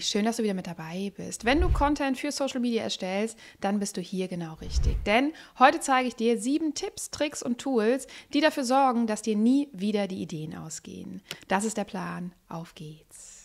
schön, dass du wieder mit dabei bist. Wenn du Content für Social Media erstellst, dann bist du hier genau richtig. Denn heute zeige ich dir sieben Tipps, Tricks und Tools, die dafür sorgen, dass dir nie wieder die Ideen ausgehen. Das ist der Plan. Auf geht's.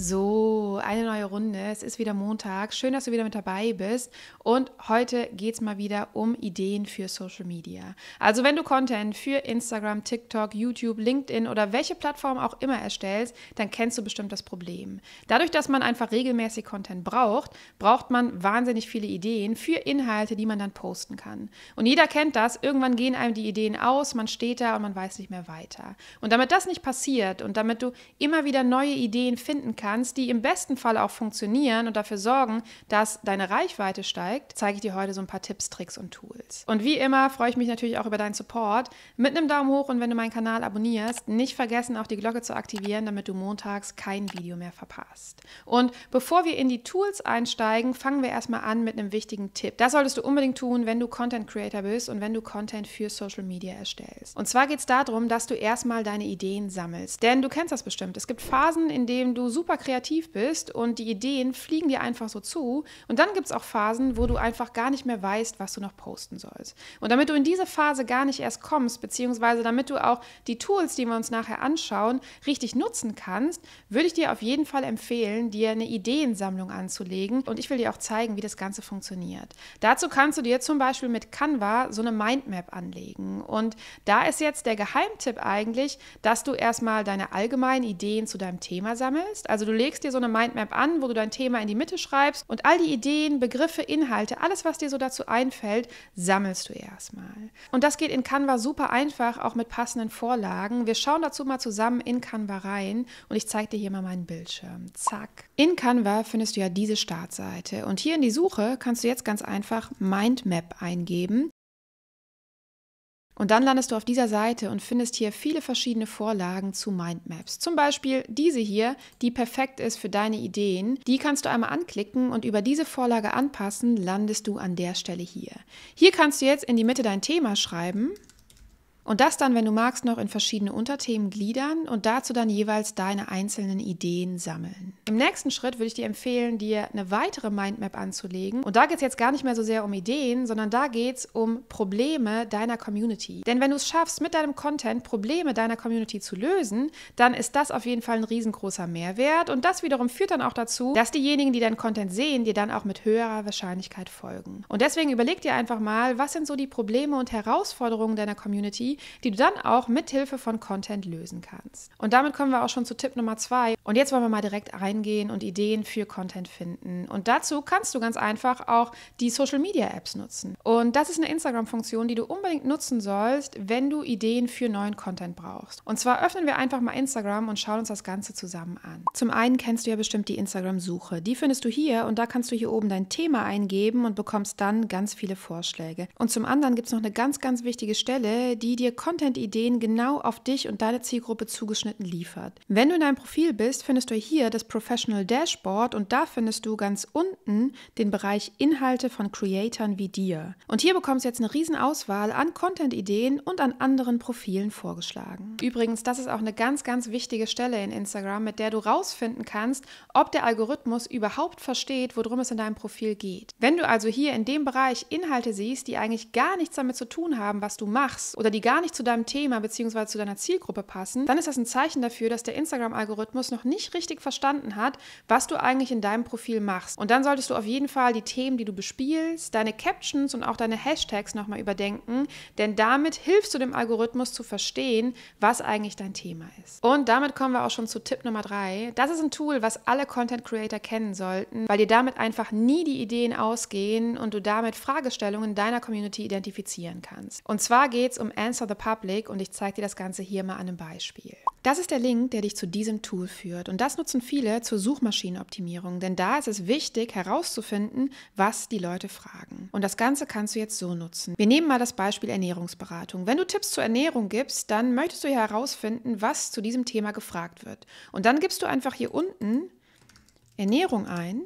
So, eine neue Runde. Es ist wieder Montag. Schön, dass du wieder mit dabei bist. Und heute geht es mal wieder um Ideen für Social Media. Also, wenn du Content für Instagram, TikTok, YouTube, LinkedIn oder welche Plattform auch immer erstellst, dann kennst du bestimmt das Problem. Dadurch, dass man einfach regelmäßig Content braucht, braucht man wahnsinnig viele Ideen für Inhalte, die man dann posten kann. Und jeder kennt das. Irgendwann gehen einem die Ideen aus, man steht da und man weiß nicht mehr weiter. Und damit das nicht passiert und damit du immer wieder neue Ideen finden kannst, kannst, die im besten Fall auch funktionieren und dafür sorgen, dass deine Reichweite steigt, zeige ich dir heute so ein paar Tipps, Tricks und Tools. Und wie immer freue ich mich natürlich auch über deinen Support mit einem Daumen hoch und wenn du meinen Kanal abonnierst, nicht vergessen auch die Glocke zu aktivieren, damit du montags kein Video mehr verpasst. Und bevor wir in die Tools einsteigen, fangen wir erstmal an mit einem wichtigen Tipp. Das solltest du unbedingt tun, wenn du Content Creator bist und wenn du Content für Social Media erstellst. Und zwar geht es darum, dass du erstmal deine Ideen sammelst. Denn du kennst das bestimmt. Es gibt Phasen, in denen du super super kreativ bist und die Ideen fliegen dir einfach so zu. Und dann gibt es auch Phasen, wo du einfach gar nicht mehr weißt, was du noch posten sollst. Und damit du in diese Phase gar nicht erst kommst, beziehungsweise damit du auch die Tools, die wir uns nachher anschauen, richtig nutzen kannst, würde ich dir auf jeden Fall empfehlen, dir eine Ideensammlung anzulegen. Und ich will dir auch zeigen, wie das Ganze funktioniert. Dazu kannst du dir zum Beispiel mit Canva so eine Mindmap anlegen. Und da ist jetzt der Geheimtipp eigentlich, dass du erstmal deine allgemeinen Ideen zu deinem Thema sammelst. Also also du legst dir so eine Mindmap an, wo du dein Thema in die Mitte schreibst und all die Ideen, Begriffe, Inhalte, alles, was dir so dazu einfällt, sammelst du erstmal. Und das geht in Canva super einfach, auch mit passenden Vorlagen. Wir schauen dazu mal zusammen in Canva rein und ich zeige dir hier mal meinen Bildschirm. Zack. In Canva findest du ja diese Startseite und hier in die Suche kannst du jetzt ganz einfach Mindmap eingeben und dann landest du auf dieser Seite und findest hier viele verschiedene Vorlagen zu Mindmaps. Zum Beispiel diese hier, die perfekt ist für deine Ideen. Die kannst du einmal anklicken und über diese Vorlage anpassen, landest du an der Stelle hier. Hier kannst du jetzt in die Mitte dein Thema schreiben und das dann, wenn du magst, noch in verschiedene Unterthemen gliedern und dazu dann jeweils deine einzelnen Ideen sammeln. Im nächsten Schritt würde ich dir empfehlen, dir eine weitere Mindmap anzulegen. Und da geht es jetzt gar nicht mehr so sehr um Ideen, sondern da geht es um Probleme deiner Community. Denn wenn du es schaffst, mit deinem Content Probleme deiner Community zu lösen, dann ist das auf jeden Fall ein riesengroßer Mehrwert. Und das wiederum führt dann auch dazu, dass diejenigen, die deinen Content sehen, dir dann auch mit höherer Wahrscheinlichkeit folgen. Und deswegen überleg dir einfach mal, was sind so die Probleme und Herausforderungen deiner Community, die du dann auch mit Hilfe von Content lösen kannst. Und damit kommen wir auch schon zu Tipp Nummer zwei. Und jetzt wollen wir mal direkt eingehen und Ideen für Content finden. Und dazu kannst du ganz einfach auch die Social Media Apps nutzen. Und das ist eine Instagram-Funktion, die du unbedingt nutzen sollst, wenn du Ideen für neuen Content brauchst. Und zwar öffnen wir einfach mal Instagram und schauen uns das Ganze zusammen an. Zum einen kennst du ja bestimmt die Instagram-Suche. Die findest du hier und da kannst du hier oben dein Thema eingeben und bekommst dann ganz viele Vorschläge. Und zum anderen gibt es noch eine ganz, ganz wichtige Stelle, die dir dir Content-Ideen genau auf dich und deine Zielgruppe zugeschnitten liefert. Wenn du in deinem Profil bist, findest du hier das Professional Dashboard und da findest du ganz unten den Bereich Inhalte von Creatoren wie dir. Und hier bekommst du jetzt eine riesen Auswahl an Content-Ideen und an anderen Profilen vorgeschlagen. Übrigens, das ist auch eine ganz, ganz wichtige Stelle in Instagram, mit der du rausfinden kannst, ob der Algorithmus überhaupt versteht, worum es in deinem Profil geht. Wenn du also hier in dem Bereich Inhalte siehst, die eigentlich gar nichts damit zu tun haben, was du machst oder die gar gar nicht zu deinem Thema bzw. zu deiner Zielgruppe passen, dann ist das ein Zeichen dafür, dass der Instagram-Algorithmus noch nicht richtig verstanden hat, was du eigentlich in deinem Profil machst. Und dann solltest du auf jeden Fall die Themen, die du bespielst, deine Captions und auch deine Hashtags nochmal überdenken, denn damit hilfst du dem Algorithmus zu verstehen, was eigentlich dein Thema ist. Und damit kommen wir auch schon zu Tipp Nummer drei. Das ist ein Tool, was alle Content Creator kennen sollten, weil dir damit einfach nie die Ideen ausgehen und du damit Fragestellungen deiner Community identifizieren kannst. Und zwar geht es um Answer for the Public und ich zeige dir das Ganze hier mal an einem Beispiel. Das ist der Link, der dich zu diesem Tool führt und das nutzen viele zur Suchmaschinenoptimierung, denn da ist es wichtig herauszufinden, was die Leute fragen. Und das Ganze kannst du jetzt so nutzen. Wir nehmen mal das Beispiel Ernährungsberatung. Wenn du Tipps zur Ernährung gibst, dann möchtest du herausfinden, was zu diesem Thema gefragt wird. Und dann gibst du einfach hier unten Ernährung ein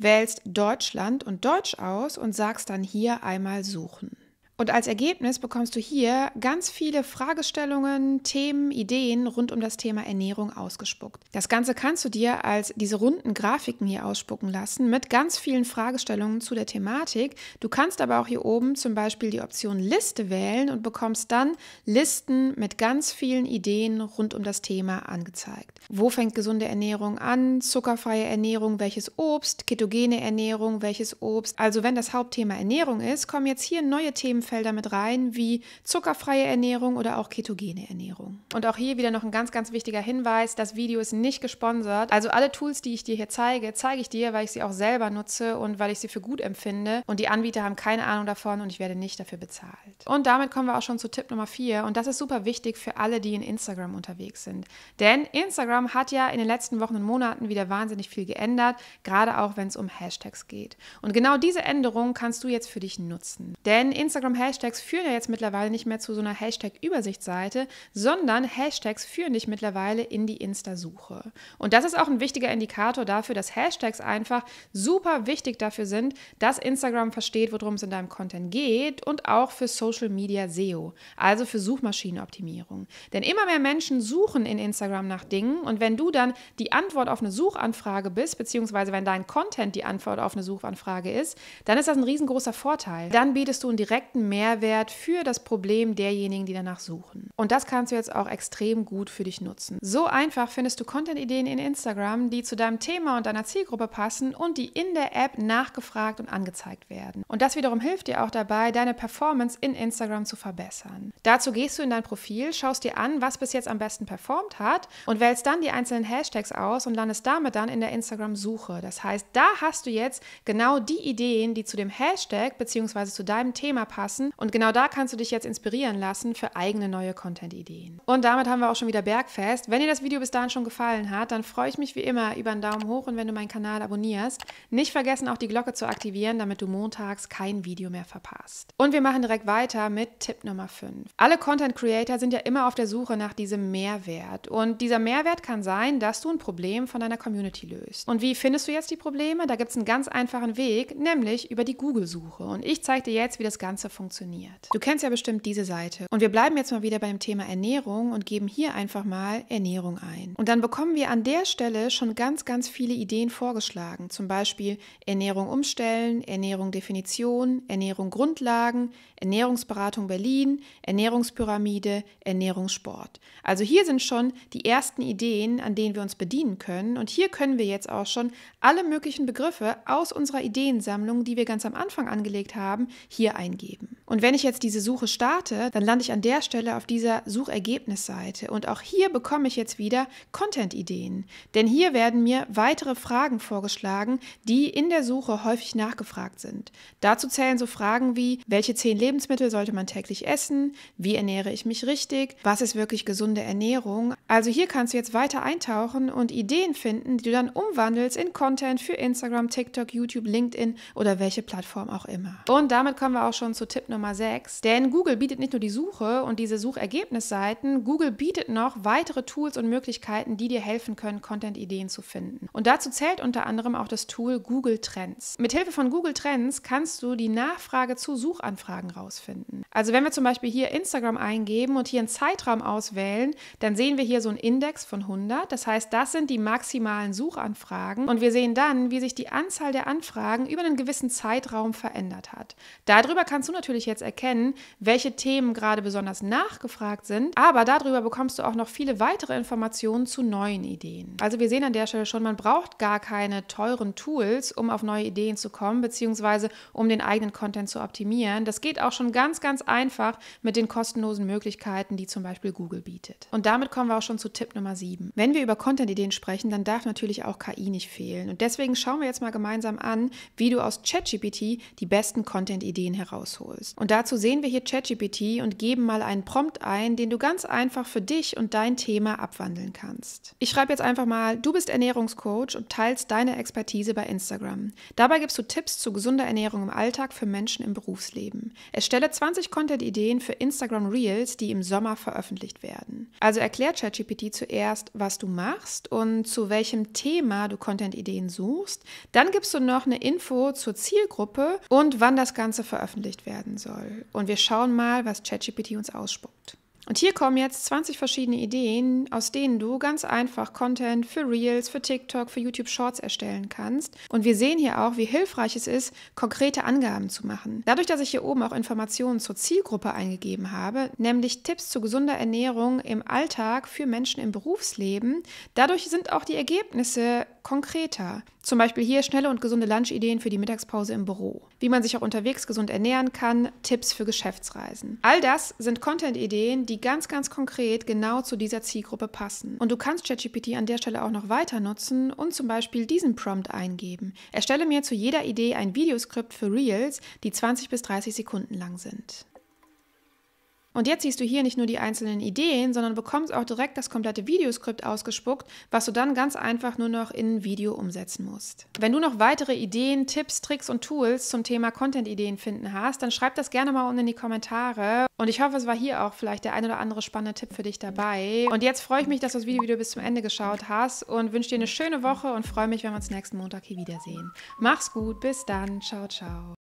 wählst Deutschland und Deutsch aus und sagst dann hier einmal suchen. Und als Ergebnis bekommst du hier ganz viele Fragestellungen, Themen, Ideen rund um das Thema Ernährung ausgespuckt. Das Ganze kannst du dir als diese runden Grafiken hier ausspucken lassen mit ganz vielen Fragestellungen zu der Thematik. Du kannst aber auch hier oben zum Beispiel die Option Liste wählen und bekommst dann Listen mit ganz vielen Ideen rund um das Thema angezeigt. Wo fängt gesunde Ernährung an? Zuckerfreie Ernährung, welches Obst? Ketogene Ernährung, welches Obst? Also wenn das Hauptthema Ernährung ist, kommen jetzt hier neue Themen Themenfelder mit rein, wie zuckerfreie Ernährung oder auch ketogene Ernährung. Und auch hier wieder noch ein ganz, ganz wichtiger Hinweis, das Video ist nicht gesponsert. Also alle Tools, die ich dir hier zeige, zeige ich dir, weil ich sie auch selber nutze und weil ich sie für gut empfinde. Und die Anbieter haben keine Ahnung davon und ich werde nicht dafür bezahlt. Und damit kommen wir auch schon zu Tipp Nummer 4 und das ist super wichtig für alle, die in Instagram unterwegs sind. Denn Instagram hat ja in den letzten Wochen und Monaten wieder wahnsinnig viel geändert, gerade auch wenn es um Hashtags geht. Und genau diese Änderungen kannst du jetzt für dich nutzen. Denn Instagram Hashtags führen ja jetzt mittlerweile nicht mehr zu so einer Hashtag-Übersichtsseite, sondern Hashtags führen dich mittlerweile in die Insta-Suche. Und das ist auch ein wichtiger Indikator dafür, dass Hashtags einfach super wichtig dafür sind, dass Instagram versteht, worum es in deinem Content geht und auch für Social Media SEO, also für Suchmaschinenoptimierung. Denn immer mehr Menschen suchen in Instagram nach Dingen und wenn du dann die Antwort auf eine Suchanfrage bist, beziehungsweise wenn dein Content die Antwort auf eine Suchanfrage ist, dann ist das ein riesengroßer Vorteil. Dann bietest du einen direkten Mehrwert für das Problem derjenigen, die danach suchen. Und das kannst du jetzt auch extrem gut für dich nutzen. So einfach findest du Content-Ideen in Instagram, die zu deinem Thema und deiner Zielgruppe passen und die in der App nachgefragt und angezeigt werden. Und das wiederum hilft dir auch dabei, deine Performance in Instagram zu verbessern. Dazu gehst du in dein Profil, schaust dir an, was bis jetzt am besten performt hat und wählst dann die einzelnen Hashtags aus und landest damit dann in der Instagram-Suche. Das heißt, da hast du jetzt genau die Ideen, die zu dem Hashtag bzw. zu deinem Thema passen lassen. Und genau da kannst du dich jetzt inspirieren lassen für eigene neue Content-Ideen. Und damit haben wir auch schon wieder Bergfest. Wenn dir das Video bis dahin schon gefallen hat, dann freue ich mich wie immer über einen Daumen hoch und wenn du meinen Kanal abonnierst. Nicht vergessen, auch die Glocke zu aktivieren, damit du montags kein Video mehr verpasst. Und wir machen direkt weiter mit Tipp Nummer 5. Alle Content-Creator sind ja immer auf der Suche nach diesem Mehrwert. Und dieser Mehrwert kann sein, dass du ein Problem von deiner Community löst. Und wie findest du jetzt die Probleme? Da gibt es einen ganz einfachen Weg, nämlich über die Google-Suche. Und ich zeige dir jetzt, wie das Ganze funktioniert funktioniert. Du kennst ja bestimmt diese Seite. Und wir bleiben jetzt mal wieder beim Thema Ernährung und geben hier einfach mal Ernährung ein. Und dann bekommen wir an der Stelle schon ganz, ganz viele Ideen vorgeschlagen. Zum Beispiel Ernährung umstellen, Ernährung Definition, Ernährung Grundlagen, Ernährungsberatung Berlin, Ernährungspyramide, Ernährungssport. Also hier sind schon die ersten Ideen, an denen wir uns bedienen können. Und hier können wir jetzt auch schon alle möglichen Begriffe aus unserer Ideensammlung, die wir ganz am Anfang angelegt haben, hier eingeben. Und wenn ich jetzt diese Suche starte, dann lande ich an der Stelle auf dieser Suchergebnisseite. Und auch hier bekomme ich jetzt wieder Content-Ideen. Denn hier werden mir weitere Fragen vorgeschlagen, die in der Suche häufig nachgefragt sind. Dazu zählen so Fragen wie, welche zehn Lebensmittel sollte man täglich essen? Wie ernähre ich mich richtig? Was ist wirklich gesunde Ernährung? Also hier kannst du jetzt weiter eintauchen und Ideen finden, die du dann umwandelst in Content für Instagram, TikTok, YouTube, LinkedIn oder welche Plattform auch immer. Und damit kommen wir auch schon zu Tipp Nummer Nummer 6. Denn Google bietet nicht nur die Suche und diese Suchergebnisseiten, Google bietet noch weitere Tools und Möglichkeiten, die dir helfen können, Content-Ideen zu finden. Und dazu zählt unter anderem auch das Tool Google Trends. Mithilfe von Google Trends kannst du die Nachfrage zu Suchanfragen rausfinden. Also wenn wir zum Beispiel hier Instagram eingeben und hier einen Zeitraum auswählen, dann sehen wir hier so einen Index von 100. Das heißt, das sind die maximalen Suchanfragen und wir sehen dann, wie sich die Anzahl der Anfragen über einen gewissen Zeitraum verändert hat. Darüber kannst du natürlich jetzt erkennen, welche Themen gerade besonders nachgefragt sind. Aber darüber bekommst du auch noch viele weitere Informationen zu neuen Ideen. Also wir sehen an der Stelle schon, man braucht gar keine teuren Tools, um auf neue Ideen zu kommen, beziehungsweise um den eigenen Content zu optimieren. Das geht auch schon ganz, ganz einfach mit den kostenlosen Möglichkeiten, die zum Beispiel Google bietet. Und damit kommen wir auch schon zu Tipp Nummer 7. Wenn wir über Content-Ideen sprechen, dann darf natürlich auch KI nicht fehlen. Und deswegen schauen wir jetzt mal gemeinsam an, wie du aus ChatGPT die besten Content-Ideen herausholst. Und dazu sehen wir hier ChatGPT und geben mal einen Prompt ein, den du ganz einfach für dich und dein Thema abwandeln kannst. Ich schreibe jetzt einfach mal, du bist Ernährungscoach und teilst deine Expertise bei Instagram. Dabei gibst du Tipps zu gesunder Ernährung im Alltag für Menschen im Berufsleben. Erstelle 20 Content-Ideen für Instagram Reels, die im Sommer veröffentlicht werden. Also erklärt ChatGPT zuerst, was du machst und zu welchem Thema du Content-Ideen suchst. Dann gibst du noch eine Info zur Zielgruppe und wann das Ganze veröffentlicht werden soll soll. Und wir schauen mal, was ChatGPT uns ausspuckt. Und hier kommen jetzt 20 verschiedene Ideen, aus denen du ganz einfach Content für Reels, für TikTok, für YouTube Shorts erstellen kannst. Und wir sehen hier auch, wie hilfreich es ist, konkrete Angaben zu machen. Dadurch, dass ich hier oben auch Informationen zur Zielgruppe eingegeben habe, nämlich Tipps zu gesunder Ernährung im Alltag für Menschen im Berufsleben, dadurch sind auch die Ergebnisse konkreter. Zum Beispiel hier schnelle und gesunde Lunchideen für die Mittagspause im Büro. Wie man sich auch unterwegs gesund ernähren kann, Tipps für Geschäftsreisen. All das sind Content-Ideen, die die ganz, ganz konkret genau zu dieser Zielgruppe passen. Und du kannst ChatGPT an der Stelle auch noch weiter nutzen und zum Beispiel diesen Prompt eingeben. Erstelle mir zu jeder Idee ein Videoskript für Reels, die 20 bis 30 Sekunden lang sind. Und jetzt siehst du hier nicht nur die einzelnen Ideen, sondern bekommst auch direkt das komplette Videoskript ausgespuckt, was du dann ganz einfach nur noch in ein Video umsetzen musst. Wenn du noch weitere Ideen, Tipps, Tricks und Tools zum Thema Content-Ideen finden hast, dann schreib das gerne mal unten in die Kommentare. Und ich hoffe, es war hier auch vielleicht der ein oder andere spannende Tipp für dich dabei. Und jetzt freue ich mich, dass du das Video wieder bis zum Ende geschaut hast und wünsche dir eine schöne Woche und freue mich, wenn wir uns nächsten Montag hier wiedersehen. Mach's gut, bis dann, ciao, ciao.